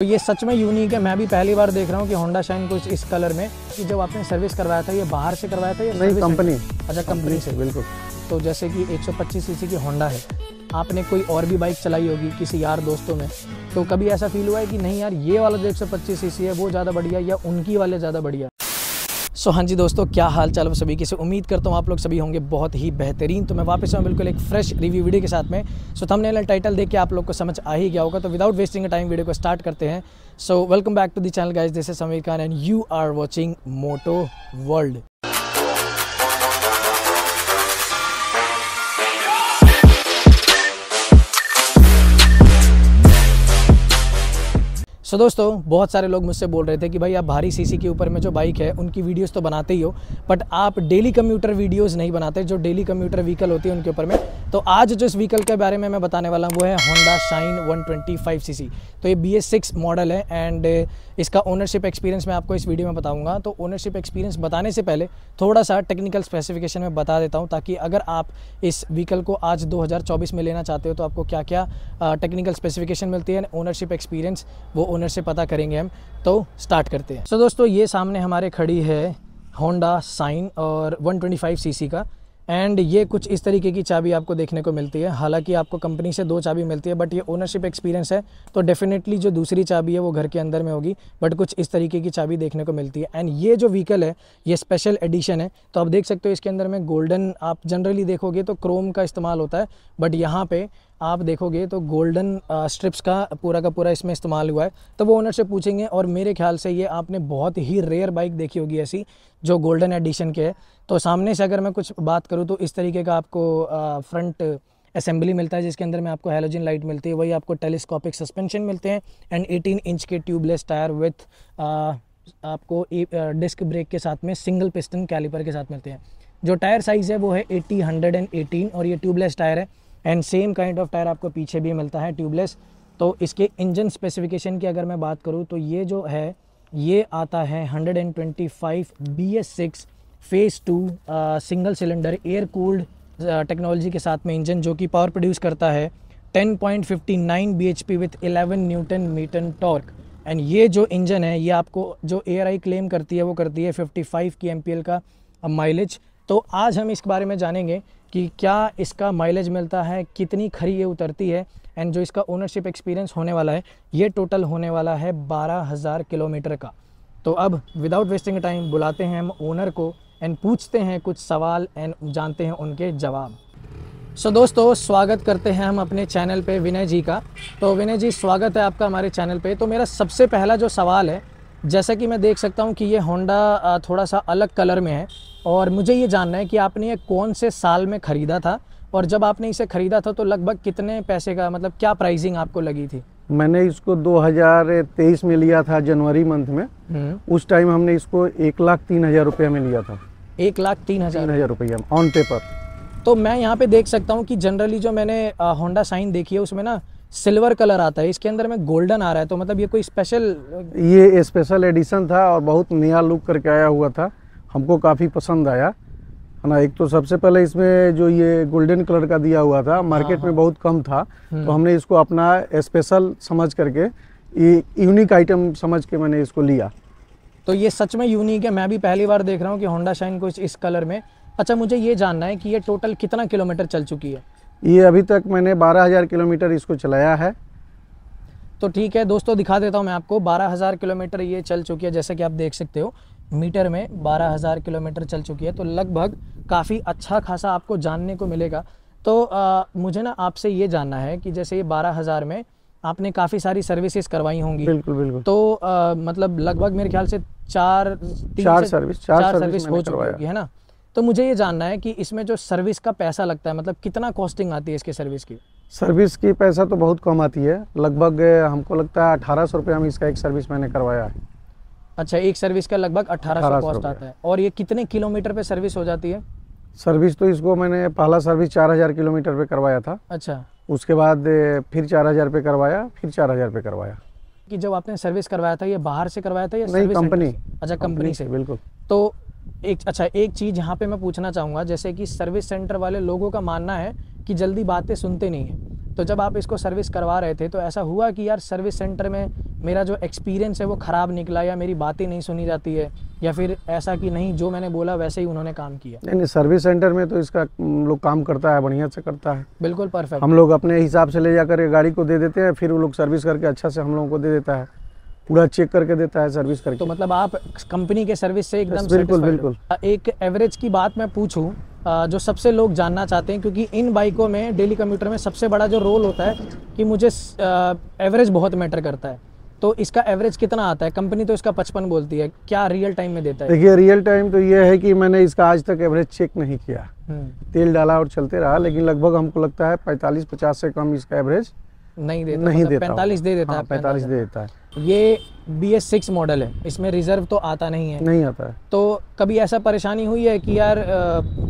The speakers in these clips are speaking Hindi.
तो ये सच में यूनिक है मैं भी पहली बार देख रहा हूँ कि होंडा शाइन कुछ इस कलर में कि जब आपने सर्विस करवाया था ये बाहर से करवाया था या कंपनी अच्छा कंपनी से बिल्कुल तो जैसे कि 125 सीसी की होंडा है आपने कोई और भी बाइक चलाई होगी किसी यार दोस्तों में तो कभी ऐसा फील हुआ है कि नहीं यार ये वाला जो एक सौ पच्चीस है वो ज़्यादा बढ़िया या उनकी वाले ज़्यादा बढ़िया सो हाँ जी दोस्तों क्या हाल चाल सभी की से उम्मीद करता हूँ आप लोग सभी होंगे बहुत ही बेहतरीन तो मैं वापस हूँ बिल्कुल एक फ्रेश रिव्यू वीडियो के साथ में सो so, थंबनेल टाइटल देख के आप लोग को समझ आ ही गया होगा तो विदाउट वेस्टिंग टाइम वीडियो को स्टार्ट करते हैं so welcome back to the channel guys this Sameer Khan and you are watching Moto World so so, दोस्तों बहुत सारे लोग मुझसे बोल रहे थे कि भाई आप भारी सीसी के ऊपर में जो बाइक है उनकी वीडियोस तो बनाते ही हो बट आप डेली कम्यूटर वीडियोस नहीं बनाते जो डेली कम्यूटर व्हीकल होती है उनके ऊपर में तो आज जो इस व्हीकल के बारे में मैं बताने वाला हूँ वो है होंडा शाइन 125 सीसी तो ये बी मॉडल है एंड uh, इसका ओनरशिप एक्सपीरियंस मैं आपको इस वीडियो में बताऊँगा तो ओनरशिप एक्सपीरियंस बताने से पहले थोड़ा सा टेक्निकल स्पेसिफिकेशन में बता देता हूँ ताकि अगर आप इस व्हीकल को आज दो में लेना चाहते हो तो आपको क्या क्या टेक्निकल स्पेसिफिकेशन मिलती है ओनरशिप एक्सपीरियंस वो ओनर से पता करेंगे हम तो स्टार्ट करते हैं सो so दोस्तों ये सामने हमारे खड़ी है होंडा साइन और 125 सीसी का एंड ये कुछ इस तरीके की चाबी आपको देखने को मिलती है हालांकि आपको कंपनी से दो चाबी मिलती है बट ये ओनरशिप एक्सपीरियंस है तो डेफिनेटली जो दूसरी चाबी है वो घर के अंदर में होगी बट कुछ इस तरीके की चाबी देखने को मिलती है एंड ये जो व्हीकल है ये स्पेशल एडिशन है तो आप देख सकते हो इसके अंदर में गोल्डन आप जनरली देखोगे तो क्रोम का इस्तेमाल होता है बट यहाँ पर आप देखोगे तो गोल्डन स्ट्रिप्स uh, का पूरा का पूरा इसमें इस्तेमाल हुआ है तो वो ओनर से पूछेंगे और मेरे ख्याल से ये आपने बहुत ही रेयर बाइक देखी होगी ऐसी जो गोल्डन एडिशन के है तो सामने से अगर मैं कुछ बात करूँ तो इस तरीके का आपको फ्रंट uh, असेंबली मिलता है जिसके अंदर में आपको हेलोजन लाइट मिलती है वही आपको टेलीस्कोपिक सस्पेंशन मिलते हैं एंड एटीन इंच के ट्यूबलेस टायर विथ आपको डिस्क uh, ब्रेक के साथ में सिंगल पिस्टन कैलिपर के साथ मिलते हैं जो टायर साइज़ है वो है एट्टी हंड्रेड एंड एटीन और ये ट्यूबलेस टायर है and same kind of tyre आपको पीछे भी मिलता है ट्यूबलेस तो इसके इंजन स्पेसिफिकेशन की अगर मैं बात करूँ तो ये जो है ये आता है 125 six phase two single cylinder air cooled technology के साथ में इंजन जो कि पावर प्रोड्यूस करता है 10.59 P with eleven newton metre torque and ये जो इंजन है ये आपको जो आर आई क्लेम करती है वो करती है 55 की एम का माइलेज uh, तो आज हम इस बारे में जानेंगे कि क्या इसका माइलेज मिलता है कितनी खरी ये उतरती है एंड जो इसका ओनरशिप एक्सपीरियंस होने वाला है ये टोटल होने वाला है बारह हज़ार किलोमीटर का तो अब विदाउट वेस्टिंग टाइम बुलाते हैं हम ओनर को एंड पूछते हैं कुछ सवाल एंड जानते हैं उनके जवाब सो so, दोस्तों स्वागत करते हैं हम अपने चैनल पे विनय जी का तो विनय जी स्वागत है आपका हमारे चैनल पे तो मेरा सबसे पहला जो सवाल है जैसा कि मैं देख सकता हूँ कि ये होंडा थोड़ा सा अलग कलर में है और मुझे ये जानना है कि आपने ये कौन से साल में ख़रीदा था और जब आपने इसे ख़रीदा था तो लगभग कितने पैसे का मतलब क्या प्राइसिंग आपको लगी थी मैंने इसको 2023 में लिया था जनवरी मंथ में हम्म। उस टाइम हमने इसको एक लाख तीन हज़ार रुपया में लिया था एक लाख तीन हज़ार हज़ार रुपया ऑन पेपर तो मैं यहाँ पे देख सकता हूँ कि जनरली जो मैंने होंडा साइन देखी है उसमें ना सिल्वर कलर आता है इसके अंदर में गोल्डन आ रहा है तो मतलब ये कोई स्पेशल ये स्पेशल एडिशन था और बहुत नया लुक करके आया हुआ था हमको काफ़ी पसंद आया है ना एक तो सबसे पहले इसमें जो ये गोल्डन कलर का दिया हुआ था मार्केट हाँ, हाँ। में बहुत कम था हम्म। तो हमने इसको अपना स्पेशल समझ करके ये यूनिक आइटम समझ के मैंने इसको लिया तो ये सच में यूनिक है मैं भी पहली बार देख रहा हूँ कि होंडा शाइन कुछ इस कलर में अच्छा मुझे ये जानना है कि ये टोटल कितना किलोमीटर चल चुकी है ये अभी तक मैंने 12,000 किलोमीटर इसको चलाया है तो ठीक है दोस्तों दिखा देता हूँ मैं आपको 12,000 किलोमीटर ये चल चुकी है जैसे कि आप देख सकते हो मीटर में 12,000 किलोमीटर चल चुकी है तो लगभग काफ़ी अच्छा खासा आपको जानने को मिलेगा तो आ, मुझे ना आपसे ये जानना है कि जैसे ये हजार में आपने काफ़ी सारी सर्विसेज करवाई होंगी बिल्कुल बिल्कुल तो आ, मतलब लगभग मेरे ख्याल से चार चार सर्विस चार, सर्विस हो चुकी है ना तो मुझे ये जानना है कि इसमें जो सर्विस का पैसा लगता है मतलब कितना कॉस्टिंग आती है इसके सर्विस की सर्विस की पैसा तो बहुत कम आती है लगभग हमको लगता है अठारह सौ रुपये में इसका एक सर्विस मैंने करवाया है अच्छा एक सर्विस का लगभग अठारह सौ कॉस्ट आता है और ये कितने किलोमीटर पे सर्विस हो जाती है सर्विस तो इसको मैंने पहला सर्विस चार हजार किलोमीटर पे करवाया था अच्छा उसके बाद फिर चार हजार पे करवाया फिर चार हजार पे करवाया कि जब आपने सर्विस करवाया था ये बाहर से करवाया था या नहीं कंपनी अच्छा कंपनी से बिल्कुल तो एक अच्छा एक चीज़ यहाँ पे मैं पूछना चाहूँगा जैसे कि सर्विस सेंटर वाले लोगों का मानना है कि जल्दी बातें सुनते नहीं हैं तो जब आप इसको सर्विस करवा रहे थे तो ऐसा हुआ कि यार सर्विस सेंटर में मेरा जो एक्सपीरियंस है वो ख़राब निकला या मेरी बातें नहीं सुनी जाती है या फिर ऐसा कि नहीं जो मैंने बोला वैसे ही उन्होंने काम किया नहीं नहीं सर्विस सेंटर में तो इसका लोग काम करता है बढ़िया से करता है बिल्कुल परफेक्ट हम लोग अपने हिसाब से ले जाकर गाड़ी को दे देते हैं फिर वो लोग सर्विस करके अच्छा से हम लोगों को दे देता है पूरा चेक करके देता है सर्विस करके तो मतलब आप कंपनी के सर्विस से एकदम बिल्कुल बिल्कुल एक एवरेज की बात मैं पूछूं जो सबसे लोग जानना चाहते हैं क्योंकि इन बाइकों में डेली कम्यूटर में सबसे बड़ा जो रोल होता है कि मुझे एवरेज बहुत मैटर करता है तो इसका एवरेज कितना आता है कंपनी तो इसका पचपन बोलती है क्या रियल टाइम में देता है देखिए रियल टाइम तो ये है कि मैंने इसका आज तक एवरेज चेक नहीं किया हम्म। तेल डाला और चलते रहा लेकिन लगभग हमको लगता है पैंतालीस पचास से कम इसका एवरेज नहीं देता नहीं मतलब देता हाँ, पैंतालीस दे देता है पैंतालीस दे देता है ये बी एस सिक्स मॉडल है इसमें रिजर्व तो आता नहीं है नहीं आता है तो कभी ऐसा परेशानी हुई है कि यार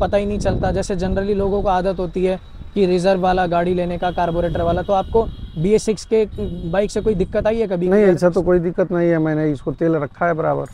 पता ही नहीं चलता जैसे जनरली लोगों को आदत होती है कि रिजर्व वाला गाड़ी लेने का कार्बोरेटर वाला तो आपको बी एस सिक्स के बाइक से कोई दिक्कत आई है कभी नहीं ऐसा तो कोई दिक्कत नहीं है मैंने इसको तेल रखा है बराबर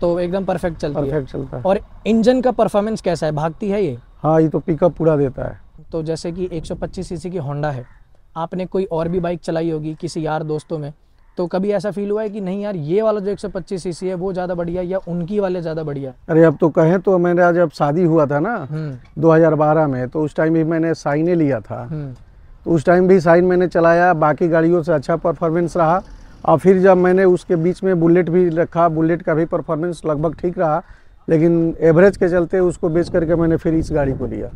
तो एकदम परफेक्ट चलता परफेक्ट चलता है और इंजन का परफॉर्मेंस कैसा है भागती है ये हाँ ये तो पिकअप पूरा देता है तो जैसे कि एक 125 सीसी की होंडा है आपने कोई और भी बाइक चलाई होगी किसी यार दोस्तों में तो कभी ऐसा फील हुआ है कि नहीं यार ये वाला जो 125 सीसी है वो ज्यादा बढ़िया या उनकी वाले ज्यादा बढ़िया अरे अब तो कहें तो मेरा जब शादी हुआ था ना 2012 हम्म। में तो उस टाइम भी मैंने साइने लिया था हम्म। तो उस टाइम भी साइन मैंने चलाया बाकी गाड़ियों से अच्छा परफॉर्मेंस रहा और फिर जब मैंने उसके बीच में बुलेट भी रखा बुलेट का भी परफॉर्मेंस लगभग ठीक रहा लेकिन एवरेज के चलते उसको बेच करके मैंने फिर इस गाड़ी को लिया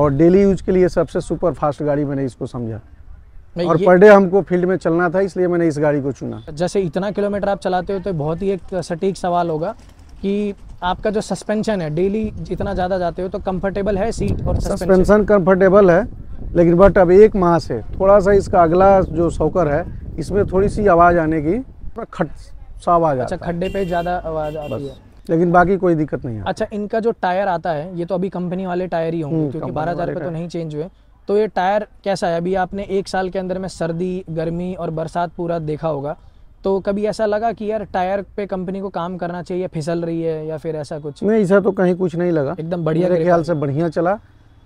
और डेली यूज के लिए सबसे सुपर फास्ट गाड़ी मैंने इसको समझा और पर डे हमको फील्ड में चलना था इसलिए मैंने इस गाड़ी को चुना जैसे इतना किलोमीटर आप चलाते हो तो बहुत ही एक सटीक सवाल होगा कि आपका जो सस्पेंशन है डेली जितना ज़्यादा जाते हो तो कंफर्टेबल है सीट और सस्पेंशन कंफर्टेबल है लेकिन बट अब एक माह से थोड़ा सा इसका अगला जो सौकर है इसमें थोड़ी सी आवाज़ आने की खट सा आवाज़ अच्छा खड्डे पे ज़्यादा आवाज़ आ रही है लेकिन बाकी कोई दिक्कत नहीं है अच्छा इनका जो टायर आता है ये तो अभी कंपनी वाले टायर ही होंगे हम्म, क्योंकि बारह हज़ार तो नहीं चेंज हुए तो ये टायर कैसा है अभी आपने एक साल के अंदर में सर्दी गर्मी और बरसात पूरा देखा होगा तो कभी ऐसा लगा कि यार टायर पे कंपनी को काम करना चाहिए फिसल रही है या फिर ऐसा कुछ नहीं ऐसा तो कहीं कुछ नहीं लगा एकदम बढ़िया ख्याल से बढ़िया चला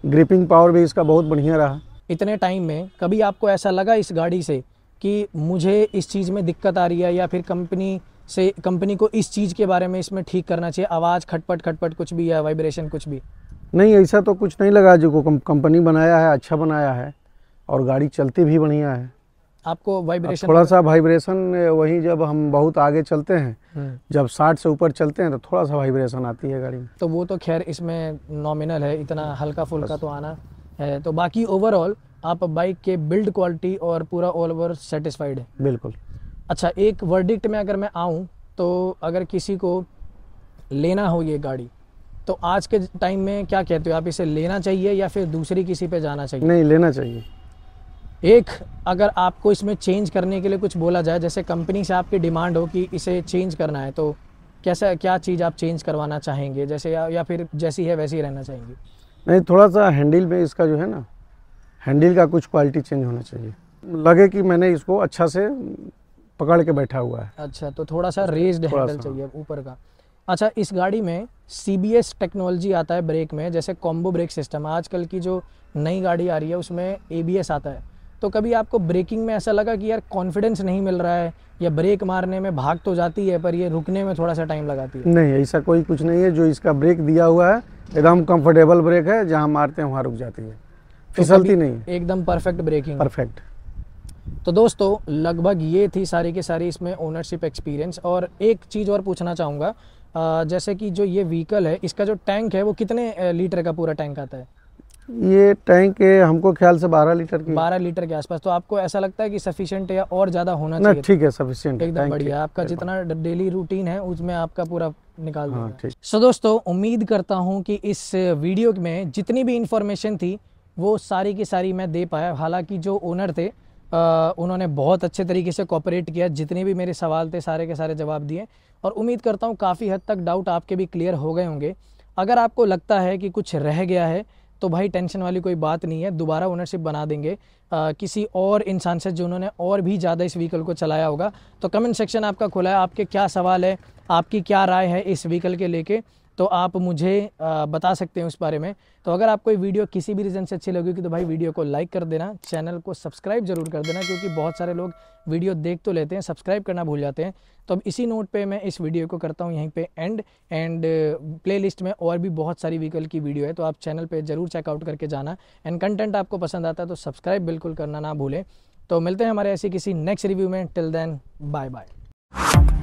ग्रिपिंग पावर भी इसका बहुत बढ़िया रहा इतने टाइम में कभी आपको ऐसा लगा इस गाड़ी से कि मुझे इस चीज़ में दिक्कत आ रही है या फिर कंपनी से कंपनी को इस चीज़ के बारे में इसमें ठीक करना चाहिए आवाज़ खटपट खटपट कुछ भी या वाइब्रेशन कुछ भी नहीं ऐसा तो कुछ नहीं लगा जो कंपनी बनाया है अच्छा बनाया है और गाड़ी चलती भी बढ़िया है आपको वाइब्रेशन थोड़ा सा वाइब्रेशन वहीं जब हम बहुत आगे चलते हैं हम्म। जब साठ से ऊपर चलते हैं तो थोड़ा सा वाइब्रेशन आती है गाड़ी में तो वो तो खैर इसमें नॉमिनल है इतना हल्का फुल्का तो आना है तो बाकी ओवरऑल आप बाइक के बिल्ड क्वालिटी और पूरा ऑल ओवर सेटिस्फाइड है बिल्कुल अच्छा एक वर्डिक्ट में अगर मैं आऊँ तो अगर किसी को लेना हो ये गाड़ी तो आज के टाइम में क्या कहते हो आप इसे लेना चाहिए या फिर दूसरी किसी पे जाना चाहिए नहीं लेना चाहिए एक अगर आपको इसमें चेंज करने के लिए कुछ बोला जाए जैसे कंपनी से आपकी डिमांड हो कि इसे चेंज करना है तो कैसा क्या चीज़ आप चेंज करवाना चाहेंगे जैसे या, या फिर जैसी है वैसी रहना चाहेंगे नहीं थोड़ा सा हैंडल में इसका जो है ना हैंडल का कुछ क्वालिटी चेंज होना चाहिए लगे कि मैंने इसको अच्छा से पकड़ के बैठा हुआ है अच्छा तो थोड़ा सा रेज्ड हैंडल चाहिए ऊपर का अच्छा इस गाड़ी में सी बी एस टेक्नोलॉजी आता है ब्रेक में जैसे कॉम्बो ब्रेक सिस्टम आजकल की जो नई गाड़ी आ रही है उसमें ए बी एस आता है तो कभी आपको ब्रेकिंग में ऐसा लगा कि यार कॉन्फिडेंस नहीं मिल रहा है या ब्रेक मारने में भाग तो जाती है पर ये रुकने में थोड़ा सा टाइम लगाती है नहीं ऐसा कोई कुछ नहीं है जो इसका ब्रेक दिया हुआ है एकदम कंफर्टेबल ब्रेक है जहाँ मारते हैं वहाँ रुक जाती है तो फिसलती तो नहीं एकदम परफेक्ट ब्रेकिंग परफेक्ट तो दोस्तों लगभग ये थी सारी की सारी इसमें ओनरशिप एक्सपीरियंस और एक चीज़ और पूछना चाहूँगा जैसे कि जो ये व्हीकल है इसका जो टैंक है वो कितने लीटर का पूरा टैंक आता है ये टैंक हमको ख्याल से 12 लीटर की 12 लीटर के आसपास तो आपको ऐसा लगता है कि सफिशियंट या और ज्यादा होना चाहिए ठीक है सफिशियंट एकदम बढ़िया आपका जितना डेली रूटीन है उसमें आपका पूरा निकाल हाँ, सो दोस्तों उम्मीद करता हूँ कि इस वीडियो में जितनी भी इंफॉर्मेशन थी वो सारी की सारी मैं दे पाया हालांकि जो ओनर थे उन्होंने बहुत अच्छे तरीके से कॉपरेट किया जितने भी मेरे सवाल थे सारे के सारे जवाब दिए और उम्मीद करता हूँ काफ़ी हद तक डाउट आपके भी क्लियर हो गए होंगे अगर आपको लगता है कि कुछ रह गया है तो भाई टेंशन वाली कोई बात नहीं है दोबारा ओनरशिप बना देंगे आ, किसी और इंसान से जो उन्होंने और भी ज़्यादा इस व्हीकल को चलाया होगा तो कमेंट सेक्शन आपका खुला है आपके क्या सवाल है आपकी क्या राय है इस व्हीकल के लेके तो आप मुझे बता सकते हैं उस बारे में तो अगर आपको ये वीडियो किसी भी रीज़न से अच्छी लगेगी तो भाई वीडियो को लाइक कर देना चैनल को सब्सक्राइब जरूर कर देना क्योंकि बहुत सारे लोग वीडियो देख तो लेते हैं सब्सक्राइब करना भूल जाते हैं तो अब इसी नोट पे मैं इस वीडियो को करता हूँ यहीं पे एंड एंड प्ले में और भी बहुत सारी व्हीकल की वीडियो है तो आप चैनल पर ज़रूर चेकआउट करके जाना एंड कंटेंट आपको पसंद आता है तो सब्सक्राइब बिल्कुल करना ना भूलें तो मिलते हैं हमारे ऐसे किसी नेक्स्ट रिव्यू में टिल देन बाय बाय